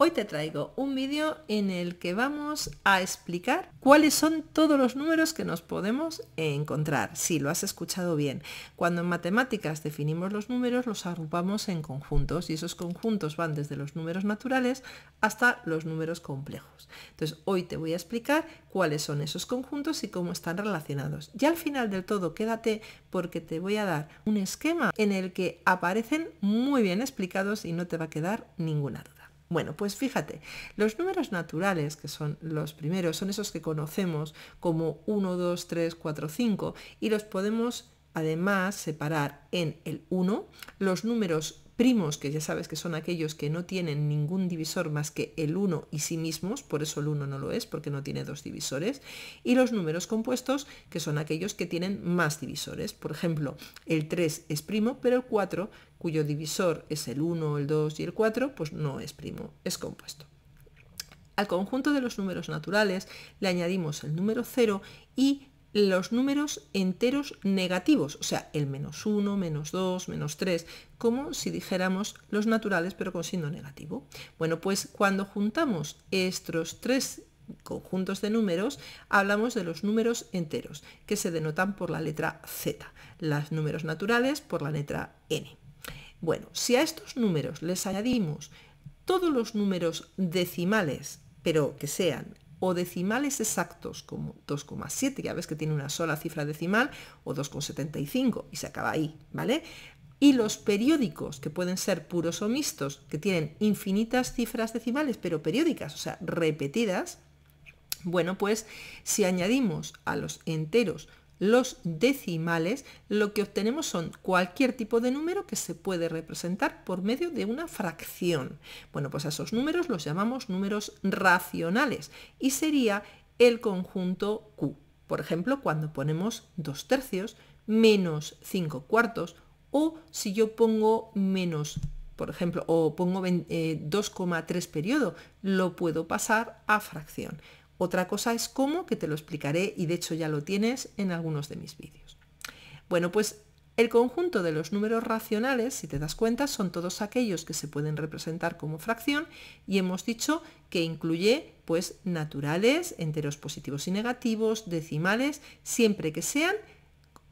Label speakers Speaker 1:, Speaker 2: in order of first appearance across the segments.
Speaker 1: Hoy te traigo un vídeo en el que vamos a explicar cuáles son todos los números que nos podemos encontrar, si lo has escuchado bien. Cuando en matemáticas definimos los números, los agrupamos en conjuntos y esos conjuntos van desde los números naturales hasta los números complejos. Entonces, hoy te voy a explicar cuáles son esos conjuntos y cómo están relacionados. Y al final del todo, quédate porque te voy a dar un esquema en el que aparecen muy bien explicados y no te va a quedar ninguna duda. Bueno, pues fíjate, los números naturales, que son los primeros, son esos que conocemos como 1, 2, 3, 4, 5 y los podemos además separar en el 1 los números primos, que ya sabes que son aquellos que no tienen ningún divisor más que el 1 y sí mismos, por eso el 1 no lo es, porque no tiene dos divisores, y los números compuestos, que son aquellos que tienen más divisores. Por ejemplo, el 3 es primo, pero el 4, cuyo divisor es el 1, el 2 y el 4, pues no es primo, es compuesto. Al conjunto de los números naturales le añadimos el número 0 y los números enteros negativos, o sea, el menos 1, menos 2, menos 3, como si dijéramos los naturales pero con signo negativo. Bueno, pues cuando juntamos estos tres conjuntos de números, hablamos de los números enteros, que se denotan por la letra Z, los números naturales por la letra N. Bueno, si a estos números les añadimos todos los números decimales, pero que sean o decimales exactos como 2,7, ya ves que tiene una sola cifra decimal, o 2,75 y se acaba ahí, ¿vale? Y los periódicos, que pueden ser puros o mixtos, que tienen infinitas cifras decimales, pero periódicas, o sea, repetidas, bueno, pues si añadimos a los enteros los decimales, lo que obtenemos son cualquier tipo de número que se puede representar por medio de una fracción. Bueno, pues a esos números los llamamos números racionales y sería el conjunto Q. Por ejemplo, cuando ponemos 2 tercios menos 5 cuartos o si yo pongo menos, por ejemplo, o pongo 2,3 eh, periodo, lo puedo pasar a fracción. Otra cosa es cómo, que te lo explicaré y de hecho ya lo tienes en algunos de mis vídeos. Bueno, pues el conjunto de los números racionales, si te das cuenta, son todos aquellos que se pueden representar como fracción y hemos dicho que incluye pues naturales, enteros positivos y negativos, decimales, siempre que sean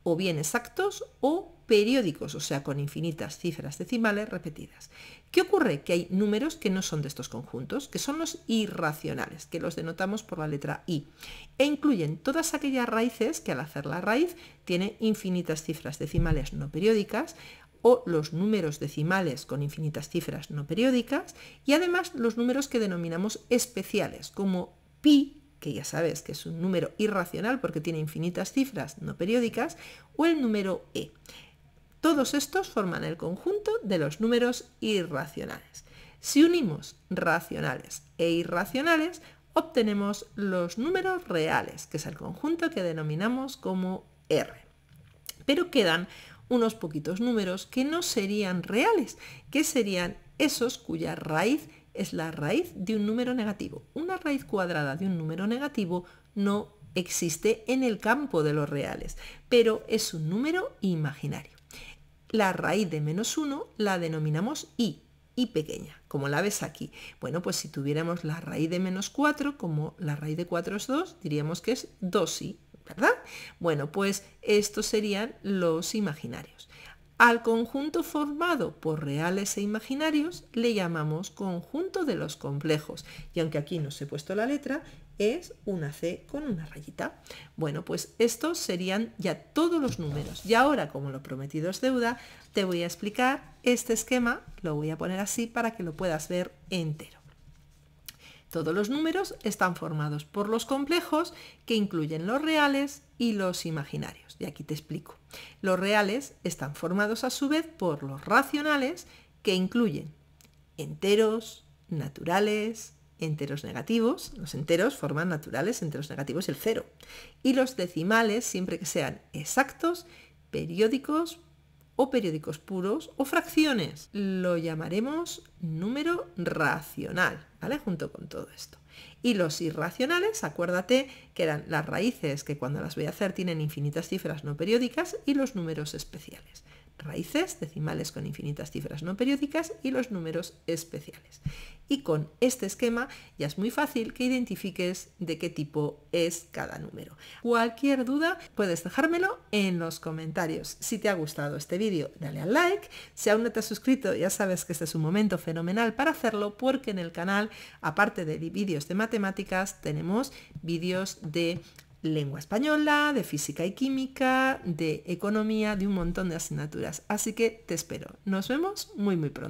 Speaker 1: o bien exactos o periódicos, o sea, con infinitas cifras decimales repetidas. ¿Qué ocurre? Que hay números que no son de estos conjuntos, que son los irracionales, que los denotamos por la letra I, e incluyen todas aquellas raíces que al hacer la raíz tiene infinitas cifras decimales no periódicas o los números decimales con infinitas cifras no periódicas y además los números que denominamos especiales, como pi, que ya sabes que es un número irracional porque tiene infinitas cifras no periódicas, o el número e. Todos estos forman el conjunto de los números irracionales. Si unimos racionales e irracionales, obtenemos los números reales, que es el conjunto que denominamos como R. Pero quedan unos poquitos números que no serían reales, que serían esos cuya raíz es la raíz de un número negativo. Una raíz cuadrada de un número negativo no existe en el campo de los reales, pero es un número imaginario la raíz de menos 1 la denominamos i, i pequeña, como la ves aquí. Bueno, pues si tuviéramos la raíz de menos 4, como la raíz de 4 es 2, diríamos que es 2i, ¿verdad? Bueno, pues estos serían los imaginarios. Al conjunto formado por reales e imaginarios le llamamos conjunto de los complejos y aunque aquí no se ha puesto la letra, es una C con una rayita. Bueno, pues estos serían ya todos los números. Y ahora, como lo prometido es deuda, te voy a explicar este esquema, lo voy a poner así para que lo puedas ver entero. Todos los números están formados por los complejos que incluyen los reales y los imaginarios. Y aquí te explico. Los reales están formados a su vez por los racionales que incluyen enteros, naturales, enteros negativos, los enteros forman naturales, enteros negativos, el cero, y los decimales siempre que sean exactos, periódicos, o periódicos puros o fracciones. Lo llamaremos número racional, ¿vale? Junto con todo esto. Y los irracionales, acuérdate que eran las raíces que cuando las voy a hacer tienen infinitas cifras no periódicas y los números especiales raíces decimales con infinitas cifras no periódicas y los números especiales. Y con este esquema ya es muy fácil que identifiques de qué tipo es cada número. Cualquier duda puedes dejármelo en los comentarios. Si te ha gustado este vídeo, dale al like. Si aún no te has suscrito, ya sabes que este es un momento fenomenal para hacerlo porque en el canal, aparte de vídeos de matemáticas, tenemos vídeos de lengua española, de física y química, de economía, de un montón de asignaturas. Así que te espero. Nos vemos muy muy pronto.